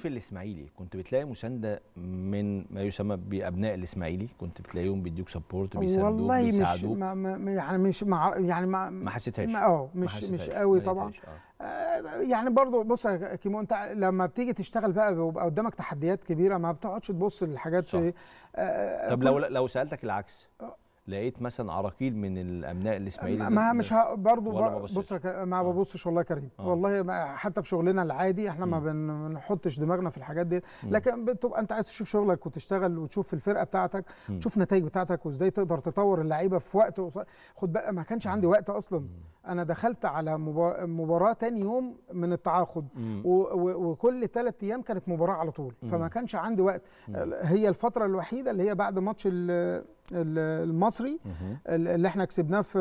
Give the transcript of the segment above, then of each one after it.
في الاسماعيلي كنت بتلاقي مسانده من ما يسمى بابناء الاسماعيلي كنت بتلاقيهم بيدوك سبورت بيساندوك والله مش ما ما يعني مش مع يعني ما ما حسيتهاش اه مش حسيتهاش. مش قوي طبعا اه. آه. يعني برضو بص يا كيمو انت لما بتيجي تشتغل بقى بيبقى قدامك تحديات كبيره ما بتقعدش تبص للحاجات صح. آه،, آه طب آه، لو لو سالتك العكس لقيت مثلا عراقيل من الامناء الاسماعيلي ما مش برضه بص ما آه. ببصش والله يا كريم آه. والله حتى في شغلنا العادي احنا م. ما بنحطش دماغنا في الحاجات دي لكن بتبقى انت عايز تشوف شغلك وتشتغل وتشوف الفرقه بتاعتك م. تشوف نتائج بتاعتك وازاي تقدر تطور اللعيبه في وقت خد بالك ما كانش عندي وقت اصلا م. انا دخلت على مباراه تاني يوم من التعاقد وكل ثلاث ايام كانت مباراه على طول فما كانش عندي وقت هي الفتره الوحيده اللي هي بعد ماتش المصري اللي احنا كسبناه في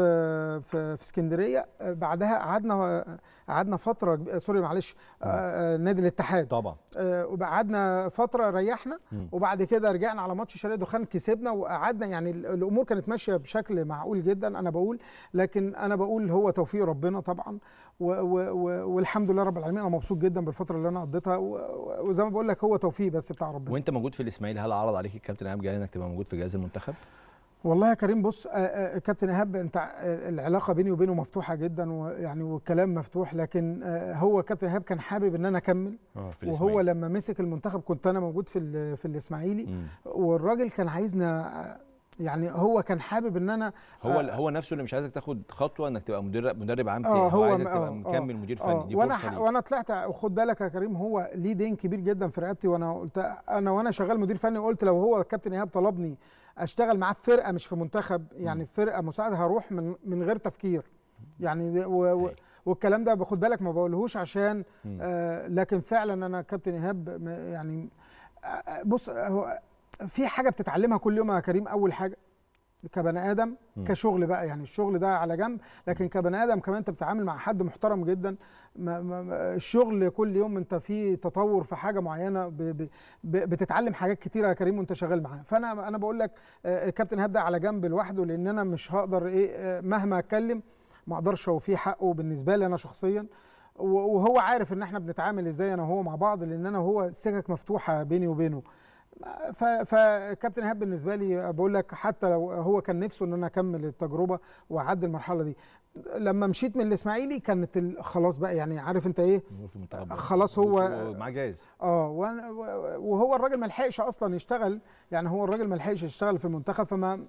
في, في اسكندريه بعدها قعدنا قعدنا فتره سوري معلش آه، آه، نادي الاتحاد طبعا آه، قعدنا فتره ريحنا وبعد كده رجعنا على ماتش شارع دخان كسبنا وقعدنا يعني الامور كانت ماشيه بشكل معقول جدا انا بقول لكن انا بقول هو توفيق ربنا طبعا والحمد لله رب العالمين انا مبسوط جدا بالفتره اللي انا قضيتها وزي ما بقول لك هو توفيق بس بتاع ربنا وانت موجود في الاسماعيلي هل عرض عليك الكابتن ايهاب جلال انك تبقى موجود في جهاز المنتخب والله يا كريم بص آه، آه، كابتن ايهاب انت آه، العلاقه بيني وبينه مفتوحه جدا ويعني والكلام مفتوح لكن هو كابتن ايهاب كان حابب ان انا اكمل وهو لما مسك المنتخب كنت انا موجود في في الاسماعيلي والراجل كان عايزنا يعني هو كان حابب ان انا هو آه هو نفسه اللي مش عايزك تاخد خطوه انك تبقى مدرب مدرب عام تاني آه هو, عايزك تبقى آه، آه، مكمل مدير آه، فني دي وانا وانا طلعت خد بالك يا كريم هو ليه دين كبير جدا في رقبتي وانا قلت انا وانا شغال مدير فني قلت لو هو الكابتن ايهاب طلبني اشتغل معاه في فرقه مش في منتخب يعني في فرقه مساعد هروح من من غير تفكير يعني و و أيوة. والكلام ده باخد بالك ما بقولهوش عشان آه لكن فعلا انا كابتن ايهاب يعني بص هو في حاجه بتتعلمها كل يوم يا كريم اول حاجه كبني ادم م. كشغل بقى يعني الشغل ده على جنب لكن كبني ادم كمان انت بتتعامل مع حد محترم جدا ما ما الشغل كل يوم انت في تطور في حاجه معينه ب ب بتتعلم حاجات كتيره يا كريم وانت شغال معاه فانا انا بقول لك آه، كابتن هاب ده على جنب لوحده لان انا مش هقدر ايه آه، مهما اتكلم ما اقدرش اوفيه حقه بالنسبه لي انا شخصيا وهو عارف ان احنا بنتعامل ازاي انا وهو مع بعض لان انا وهو السكك مفتوحه بيني وبينه فكابتن ايهاب بالنسبه لي بقول لك حتى لو هو كان نفسه ان انا اكمل التجربه واعدي المرحله دي لما مشيت من الاسماعيلي كانت خلاص بقى يعني عارف انت ايه خلاص هو معاه جايز اه وهو الراجل ما لحقش اصلا يشتغل يعني هو الراجل ما لحقش يشتغل في المنتخب فما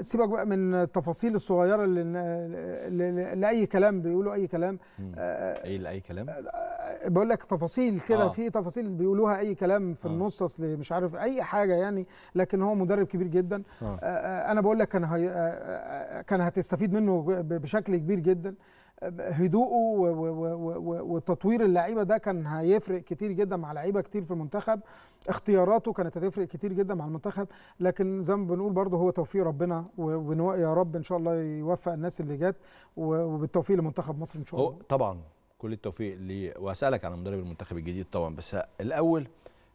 سيبك بقى من التفاصيل الصغيره اللي لاي كلام بيقولوا اي كلام ايه لاي كلام آه، بقول لك تفاصيل كده آه. في تفاصيل بيقولوها اي كلام في آه. النص اصل مش عارف اي حاجه يعني لكن هو مدرب كبير جدا آه. انا بقول لك كان كان هتستفيد منه بشكل كبير جدا هدوءه وتطوير اللعيبه ده كان هيفرق كتير جدا مع لعيبه كتير في المنتخب اختياراته كانت هتفرق كتير جدا مع المنتخب لكن زي ما بنقول برضه هو توفيق ربنا ويا رب ان شاء الله يوفق الناس اللي جت وبالتوفيق لمنتخب مصر ان شاء الله طبعا كل التوفيق لي واسالك عن مدرب المنتخب الجديد طبعا بس الاول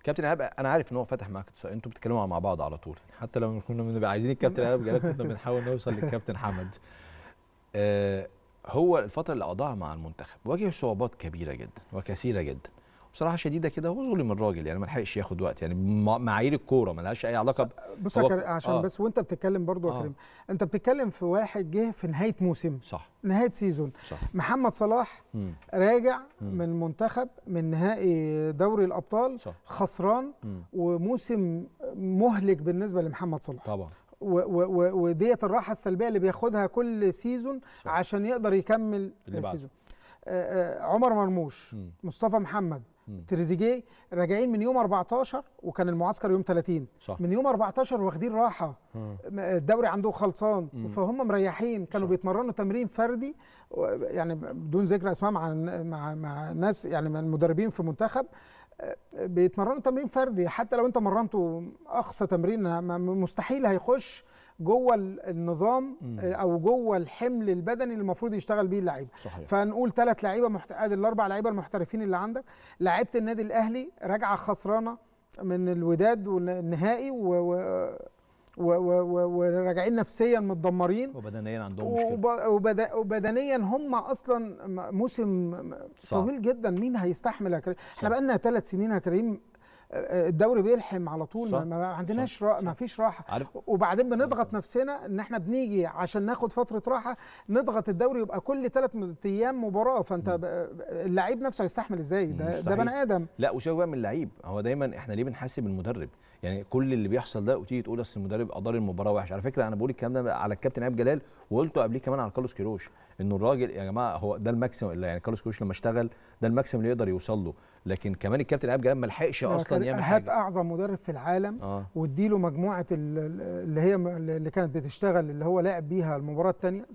كابتن ايهاب انا عارف ان هو فتح معاك انتوا بتتكلموا مع بعض على طول حتى لو كنا بنبقى عايزين الكابتن ايهاب جلال كنا بنحاول نوصل للكابتن حمد آه هو الفترة اللي قضاها مع المنتخب واجه صعوبات كبيرة جدا وكثيرة جدا بصراحة شديدة كده هو ظلم الراجل يعني ما لحقش ياخد وقت يعني معايير الكورة ما لهاش أي علاقة بس هو... عشان آه. بس وأنت بتتكلم برضو يا آه. كريم أنت بتتكلم في واحد جه في نهاية موسم صح نهاية سيزون صح. محمد صلاح مم. راجع مم. من المنتخب من نهائي دوري الأبطال صح. خسران مم. وموسم مهلك بالنسبة لمحمد صلاح طبعا وديت الراحه السلبيه اللي بياخدها كل سيزون عشان يقدر يكمل السيزون آه، آه، عمر مرموش م. مصطفى محمد تريزيجيه راجعين من يوم 14 وكان المعسكر يوم 30 صح. من يوم 14 واخدين راحه آه، الدوري عندهم خلصان مم. فهم مريحين كانوا صح. بيتمرنوا تمرين فردي يعني بدون ذكر اسماء مع مع مع ناس يعني من المدربين في منتخب بيتمرنوا تمرين فردي حتى لو انت مرنته اقصى تمرين مستحيل هيخش جوه النظام آه، او جوه الحمل البدني اللي المفروض يشتغل بيه اللعيبه فنقول ثلاث لعيبه محت... ادي آه، الاربع لعيبه المحترفين اللي عندك لعيبه النادي الاهلي راجعه خسرانه من الوداد والنهائي و... و... وراجعين نفسيا متدمرين وبدنيا عندهم مشكله وبدنيا هم اصلا موسم طويل جدا مين هيستحمل يا كريم؟ احنا بقى لنا ثلاث سنين يا كريم الدوري بيلحم على طول صح. ما عندناش را... ما فيش راحه عارف. وبعدين بنضغط نفسنا ان احنا بنيجي عشان ناخد فتره راحه نضغط الدوري يبقى كل ثلاث ايام مباراه فانت ب... نفسه هيستحمل ازاي ده ده بني ادم لا وشوف بقى من اللعيب هو دايما احنا ليه بنحاسب المدرب يعني كل اللي بيحصل ده وتيجي تقول اصل المدرب ادار المباراه وحش على فكره انا بقول الكلام ده على الكابتن عيب جلال وقلته قبليه كمان على كارلوس كيروش انه الراجل يا جماعه هو ده الماكسيم يعني كارلوس كيروش لما اشتغل ده الماكسيم اللي يقدر يوصل له لكن كمان الكابتن ايهاب جلال ما لحقش اصلا يعمل حاجه هات اعظم مدرب في العالم آه. واديله مجموعه اللي هي اللي كانت بتشتغل اللي هو لعب بيها المباراه الثانيه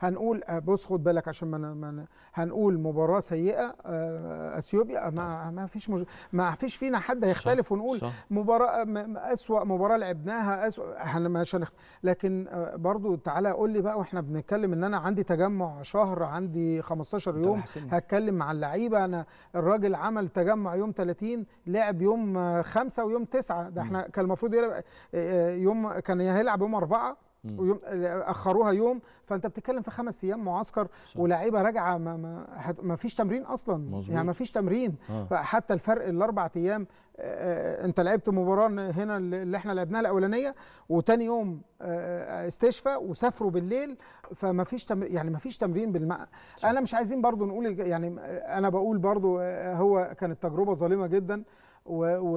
هنقول آه، بص خد بالك عشان ما, ما هنقول مباراه سيئه آه، اثيوبيا ما ما فيش مج... ما فيش فينا حد هيختلف ونقول صح. مباراه اسوا مباراه لعبناها اسوا احنا مش هنخت... لكن آه، برضو تعالى قول لي بقى واحنا بنتكلم ان انا عندي تجمع شهر عندي 15 يوم هتكلم مع اللعيبه انا الراجل عمل تجمع يوم 30 لعب يوم 5 ويوم 9 ده احنا كان المفروض آه، آه، يوم كان هيلعب يوم 4 ويوم آه، اخروها يوم فانت بتتكلم في خمس ايام معسكر ولاعيبه راجعه ما, ما, ما فيش تمرين اصلا مزبوط. يعني ما فيش تمرين آه. حتى الفرق الاربع ايام آه،, آه انت لعبت مباراه هنا اللي احنا لعبناها الاولانيه وتاني يوم آه, آه، استشفى وسافروا بالليل فما فيش يعني ما فيش تمرين بالماء انا مش عايزين برضو نقول يعني انا بقول برضو هو كانت تجربه ظالمه جدا و و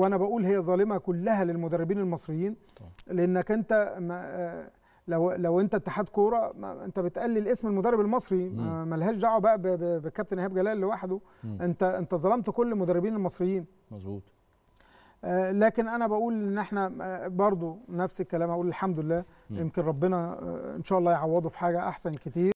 وانا بقول هي ظالمه كلها للمدربين المصريين لانك انت ما لو لو انت اتحاد كوره انت بتقلل اسم المدرب المصري ملهاش دعوه بقى بكابتن ايهاب جلال لوحده مم. انت انت ظلمت كل المدربين المصريين مظبوط آه، لكن انا بقول ان احنا آه، برضو نفس الكلام اقول الحمد لله يمكن ربنا آه، ان شاء الله يعوضه في حاجه احسن كتير